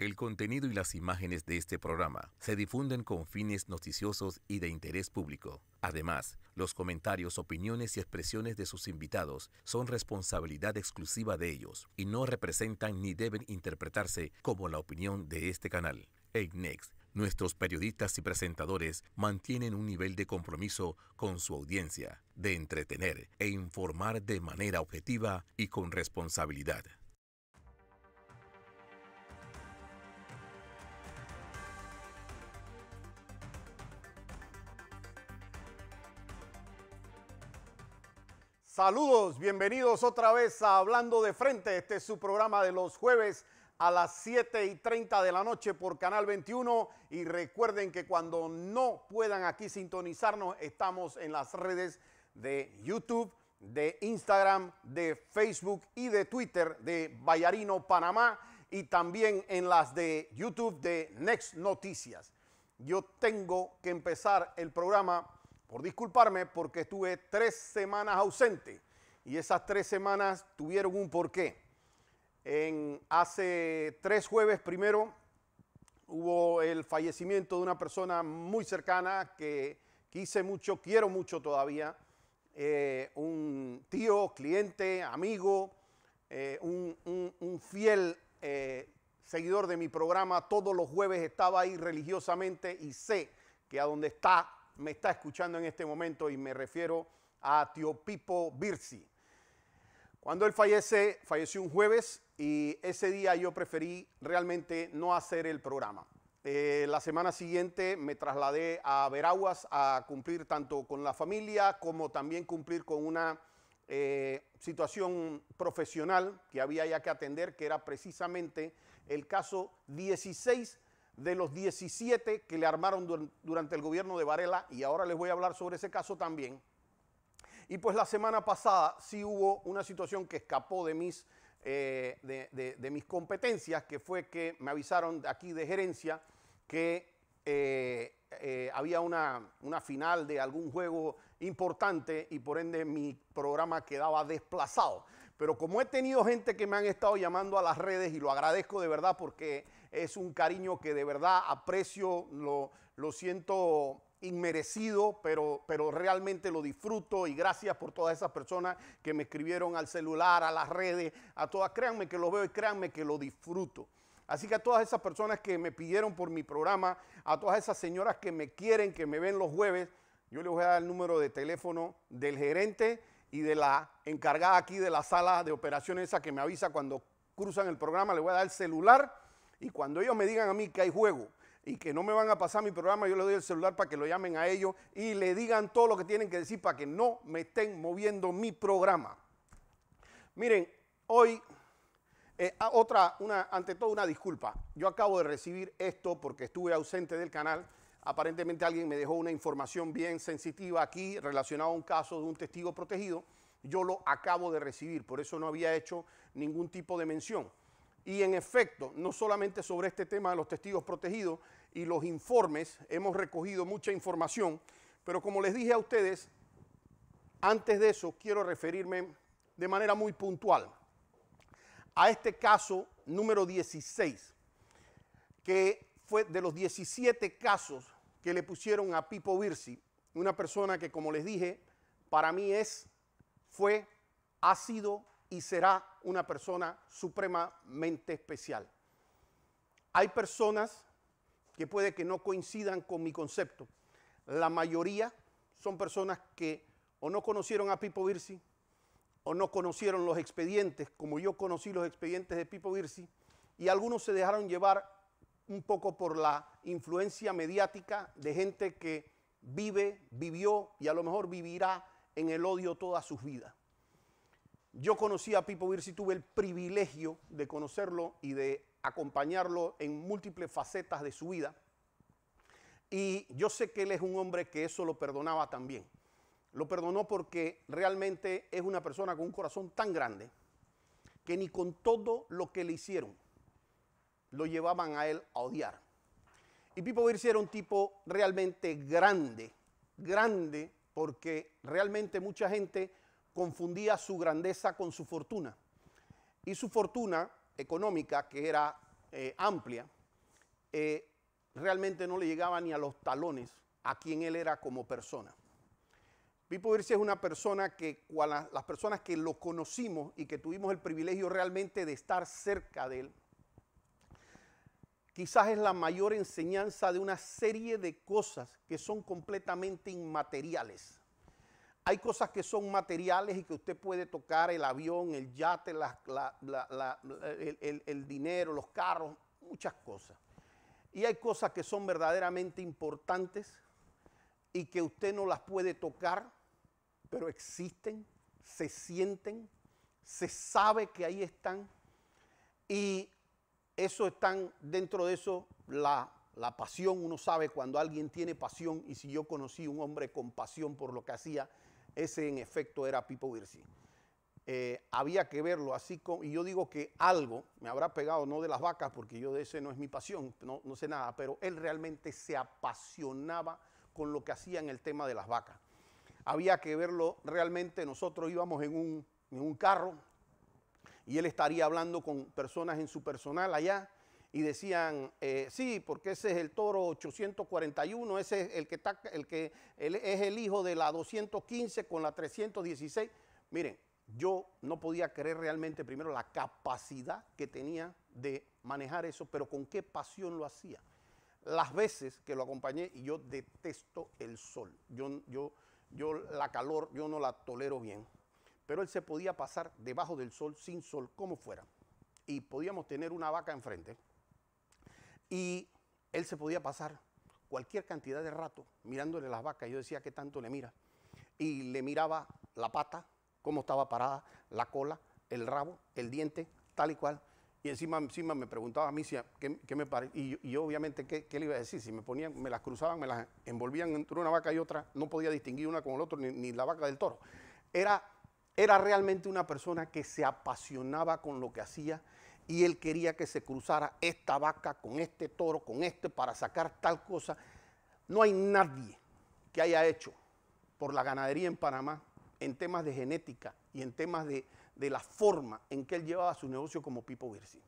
El contenido y las imágenes de este programa se difunden con fines noticiosos y de interés público. Además, los comentarios, opiniones y expresiones de sus invitados son responsabilidad exclusiva de ellos y no representan ni deben interpretarse como la opinión de este canal. Next, nuestros periodistas y presentadores mantienen un nivel de compromiso con su audiencia, de entretener e informar de manera objetiva y con responsabilidad. Saludos, bienvenidos otra vez a Hablando de Frente. Este es su programa de los jueves a las 7 y 30 de la noche por Canal 21. Y recuerden que cuando no puedan aquí sintonizarnos, estamos en las redes de YouTube, de Instagram, de Facebook y de Twitter de Bayarino Panamá y también en las de YouTube de Next Noticias. Yo tengo que empezar el programa por disculparme porque estuve tres semanas ausente y esas tres semanas tuvieron un porqué. En, hace tres jueves primero hubo el fallecimiento de una persona muy cercana que quise mucho, quiero mucho todavía, eh, un tío, cliente, amigo, eh, un, fiel eh, seguidor de mi programa, todos los jueves estaba ahí religiosamente y sé que a donde está me está escuchando en este momento y me refiero a tío Pipo Birsi. Cuando él fallece, falleció un jueves y ese día yo preferí realmente no hacer el programa. Eh, la semana siguiente me trasladé a Veraguas a cumplir tanto con la familia como también cumplir con una eh, situación profesional que había ya que atender, que era precisamente el caso 16 de los 17 que le armaron durante el gobierno de Varela, y ahora les voy a hablar sobre ese caso también. Y pues la semana pasada sí hubo una situación que escapó de mis, eh, de, mis competencias, que fue que me avisaron aquí de gerencia que eh, eh, había una, una, final de algún juego importante y por ende mi programa quedaba desplazado. Pero como he tenido gente que me han estado llamando a las redes y lo agradezco de verdad porque es un cariño que de verdad aprecio, lo, lo siento inmerecido, pero, pero realmente lo disfruto y gracias por todas esas personas que me escribieron al celular, a las redes, a todas. Créanme que lo veo y créanme que lo disfruto. Así que a todas esas personas que me pidieron por mi programa, a todas esas señoras que me quieren, que me ven los jueves, yo les voy a dar el número de teléfono del gerente y de la encargada aquí de la sala de operaciones, esa que me avisa cuando cruzan el programa, le voy a dar el celular y cuando ellos me digan a mí que hay juego y que no me van a pasar mi programa, yo le doy el celular para que lo llamen a ellos y le digan todo lo que tienen que decir para que no me estén moviendo mi programa. Miren, hoy, eh, ah, otra, una, ante todo una disculpa. Yo acabo de recibir esto porque estuve ausente del canal Aparentemente alguien me dejó una información bien sensitiva aquí relacionada a un caso de un testigo protegido. Yo lo acabo de recibir, por eso no había hecho ningún tipo de mención. Y en efecto, no solamente sobre este tema de los testigos protegidos y los informes, hemos recogido mucha información, pero como les dije a ustedes, antes de eso quiero referirme de manera muy puntual a este caso número 16, que fue de los 17 casos que le pusieron a Pipo Virsi, una persona que, como les dije, para mí es, fue, ha sido y será una persona supremamente especial. Hay personas que puede que no coincidan con mi concepto. La mayoría son personas que o no conocieron a Pipo Virsi, o no conocieron los expedientes, como yo conocí los expedientes de Pipo Virsi, y algunos se dejaron llevar un poco por la influencia mediática de gente que vive, vivió y a lo mejor vivirá en el odio toda su vida. Yo conocí a Pipo Virsi, tuve el privilegio de conocerlo y de acompañarlo en múltiples facetas de su vida. Y yo sé que él es un hombre que eso lo perdonaba también. Lo perdonó porque realmente es una persona con un corazón tan grande que ni con todo lo que le hicieron, lo llevaban a él a odiar. Y Pipo Virsi era un tipo realmente grande, grande, porque realmente mucha gente confundía su grandeza con su fortuna. Y su fortuna económica, que era eh, amplia, eh, realmente no le llegaba ni a los talones a quien él era como persona. Pipo Virsi es una persona que, las personas que lo conocimos y que tuvimos el privilegio realmente de estar cerca de él, quizás es la mayor enseñanza de una serie de cosas que son completamente inmateriales. Hay cosas que son materiales y que usted puede tocar, el avión, el yate, el, el dinero, los carros, muchas cosas. Y hay cosas que son verdaderamente importantes y que usted no las puede tocar, pero existen, se sienten, se sabe que ahí están. Y eso están dentro de eso la, pasión. Uno sabe cuando alguien tiene pasión y si yo conocí un hombre con pasión por lo que hacía, ese en efecto era Pipo Virsi. Eh, había que verlo así como, y yo digo que algo me habrá pegado, no de las vacas, porque yo de ese no es mi pasión, no, sé nada, pero él realmente se apasionaba con lo que hacía en el tema de las vacas. Había que verlo realmente, nosotros íbamos en un, en un carro, y él estaría hablando con personas en su personal allá y decían, eh, sí, porque ese es el toro 841, ese es el que, está, el que es el hijo de la 215 con la 316. Miren, yo no podía creer realmente primero la capacidad que tenía de manejar eso, pero con qué pasión lo hacía. Las veces que lo acompañé, y yo detesto el sol, yo, yo, yo la calor, yo no la tolero bien pero él se podía pasar debajo del sol, sin sol, como fuera. Y podíamos tener una vaca enfrente. Y él se podía pasar cualquier cantidad de rato mirándole las vacas. Yo decía, ¿qué tanto le mira? Y le miraba la pata, cómo estaba parada, la cola, el rabo, el diente, tal y cual. Y encima, encima me preguntaba a mí si, ¿qué, me parece. Y, yo, obviamente, ¿qué, ¿qué, le iba a decir? Si me ponían, me las cruzaban, me las envolvían entre una vaca y otra, no podía distinguir una con la otra, ni, ni la vaca del toro. Era era realmente una persona que se apasionaba con lo que hacía y él quería que se cruzara esta vaca con este toro, con este, para sacar tal cosa. No hay nadie que haya hecho por la ganadería en Panamá en temas de genética y en temas de, la forma en que él llevaba su negocio como Pipo Virsi.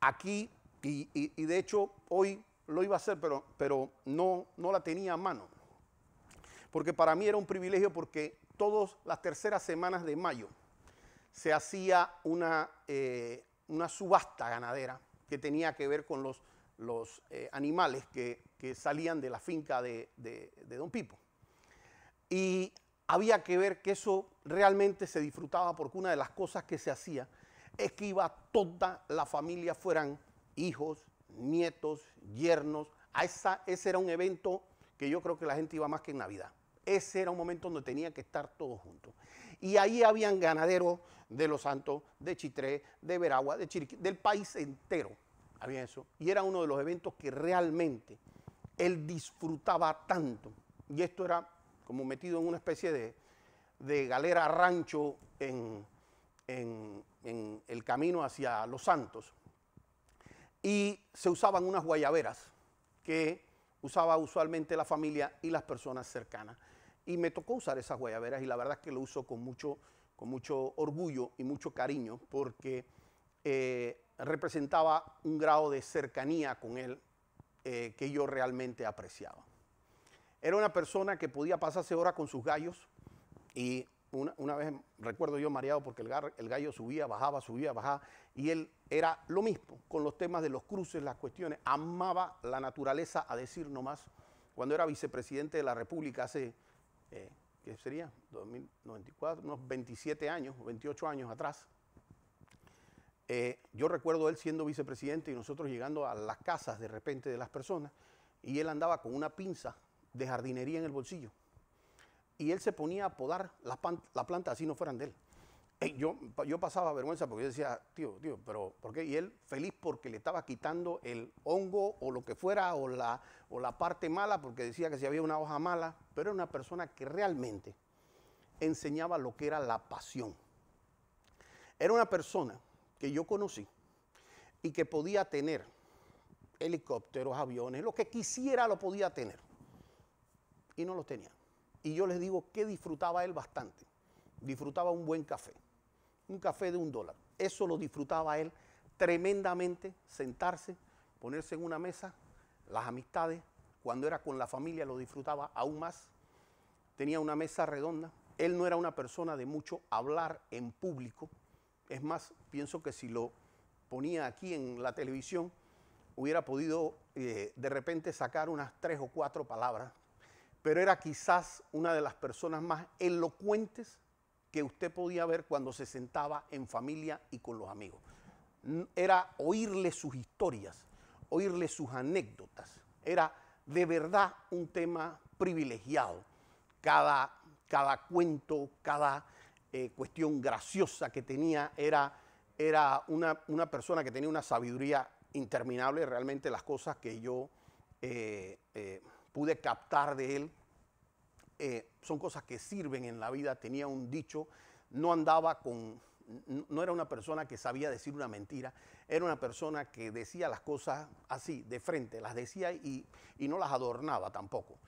Aquí, y, de hecho hoy lo iba a hacer, pero, pero no, no la tenía a mano porque para mí era un privilegio porque todas las terceras semanas de mayo se hacía una, eh, una subasta ganadera que tenía que ver con los, los eh, animales que, salían de la finca de, de Don Pipo. Y había que ver que eso realmente se disfrutaba porque una de las cosas que se hacía es que iba toda la familia, fueran hijos, nietos, yernos. A esa, ese era un evento que yo creo que la gente iba más que en Navidad. Ese era un momento donde tenía que estar todos juntos. Y ahí habían ganaderos de Los Santos, de Chitré, de Veragua, de Chiriquí, del país entero. Había eso. Y era uno de los eventos que realmente él disfrutaba tanto. Y esto era como metido en una especie de, galera rancho en, en el camino hacia Los Santos. Y se usaban unas guayaberas que usaba usualmente la familia y las personas cercanas. Y me tocó usar esas guayaberas y la verdad es que lo uso con mucho, con mucho orgullo y mucho cariño porque eh, representaba un grado de cercanía con él eh, que yo realmente apreciaba. Era una persona que podía pasarse horas con sus gallos y una, una, vez recuerdo yo mareado porque el, el, gallo subía, bajaba, subía, bajaba, y él era lo mismo con los temas de los cruces, las cuestiones, amaba la naturaleza a decir nomás. Cuando era vicepresidente de la República hace eh, que sería 2094, unos 27 años, 28 años atrás. Eh, yo recuerdo él siendo vicepresidente y nosotros llegando a las casas de repente de las personas y él andaba con una pinza de jardinería en el bolsillo y él se ponía a podar las la planta así no fueran de él. Eh, yo, pasaba vergüenza porque yo decía, tío, tío, pero ¿por qué? Y él feliz porque le estaba quitando el hongo o lo que fuera o la, o la parte mala porque decía que si había una hoja mala, pero era una persona que realmente enseñaba lo que era la pasión. Era una persona que yo conocí y que podía tener helicópteros, aviones, lo que quisiera lo podía tener. Y no lo tenía. Y yo les digo que disfrutaba él bastante. Disfrutaba un buen café un café de un dólar. Eso lo disfrutaba él tremendamente, sentarse, ponerse en una mesa, las amistades, cuando era con la familia lo disfrutaba aún más. Tenía una mesa redonda, él no era una persona de mucho hablar en público. Es más, pienso que si lo ponía aquí en la televisión, hubiera podido eh, de repente sacar unas tres o cuatro palabras. Pero era quizás una de las personas más elocuentes que usted podía ver cuando se sentaba en familia y con los amigos. Era oírle sus historias, oírle sus anécdotas. Era de verdad un tema privilegiado. Cada, cada cuento, cada eh, cuestión graciosa que tenía era, era una, persona que tenía una sabiduría interminable. Realmente las cosas que yo eh, eh, pude captar de él eh, son cosas que sirven en la vida. Tenía un dicho, no andaba con, no era una persona que sabía decir una mentira, era una persona que decía las cosas así, de frente, las decía y no las adornaba tampoco.